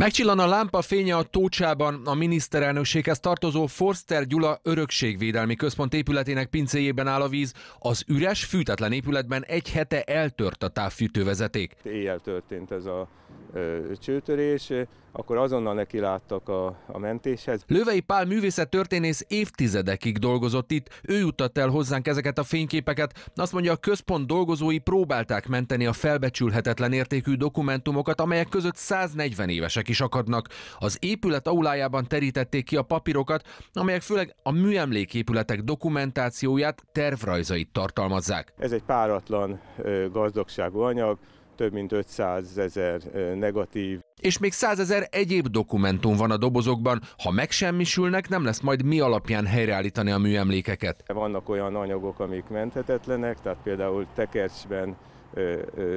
Megcsillan a lámpa fénye a Tócsában a miniszterelnökséghez tartozó Forster Gyula Örökségvédelmi Központ épületének pincéjében áll a víz. Az üres, fűtetlen épületben egy hete eltört a távfűtővezeték. Éjjel történt ez a csőtörés, akkor azonnal neki láttak a, a mentéshez. Lövei Pál művészettörténész évtizedekig dolgozott itt. Ő jutott el hozzánk ezeket a fényképeket. Azt mondja, a központ dolgozói próbálták menteni a felbecsülhetetlen értékű dokumentumokat, amelyek között 140 évesek is akadnak. Az épület aulájában terítették ki a papírokat, amelyek főleg a műemléképületek dokumentációját, tervrajzait tartalmazzák. Ez egy páratlan gazdagságú anyag, több mint 500 ezer negatív. És még ezer egyéb dokumentum van a dobozokban, ha megsemmisülnek, nem lesz majd mi alapján helyreállítani a műemlékeket. Vannak olyan anyagok, amik menthetetlenek, tehát például tekercsben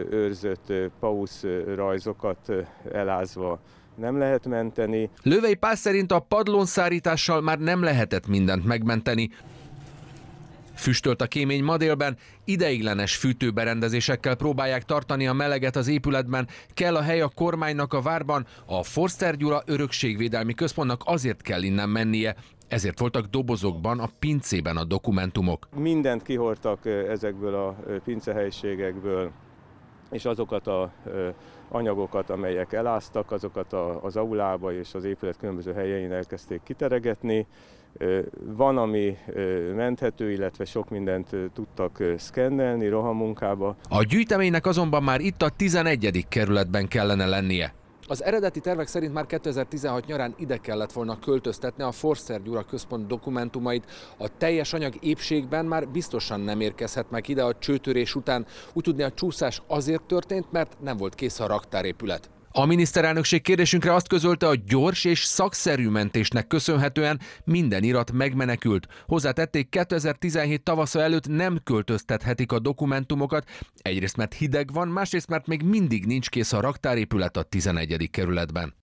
őrzött pausz rajzokat elázva nem lehet menteni. Lövei Pász szerint a szárítással már nem lehetett mindent megmenteni. Füstölt a kémény ma délben, ideiglenes fűtőberendezésekkel próbálják tartani a meleget az épületben, kell a hely a kormánynak a várban, a Forster Gyula Örökségvédelmi Központnak azért kell innen mennie, ezért voltak dobozokban, a pincében a dokumentumok. Mindent kihortak eh, ezekből a eh, pincehelységekből, és azokat a anyagokat, amelyek eláztak, azokat az aulába és az épület különböző helyein elkezdték kiteregetni. Van, ami menthető, illetve sok mindent tudtak szkennelni rohamunkába. A gyűjteménynek azonban már itt a 11. kerületben kellene lennie. Az eredeti tervek szerint már 2016 nyarán ide kellett volna költöztetni a Forster Gyura központ dokumentumait. A teljes anyag épségben már biztosan nem érkezhet meg ide a csőtörés után. Úgy tudni a csúszás azért történt, mert nem volt kész a raktárépület. A miniszterelnökség kérdésünkre azt közölte, a gyors és szakszerű mentésnek köszönhetően minden irat megmenekült. Hozzátették, 2017 tavasza előtt nem költöztethetik a dokumentumokat, egyrészt mert hideg van, másrészt mert még mindig nincs kész a raktárépület a 11. kerületben.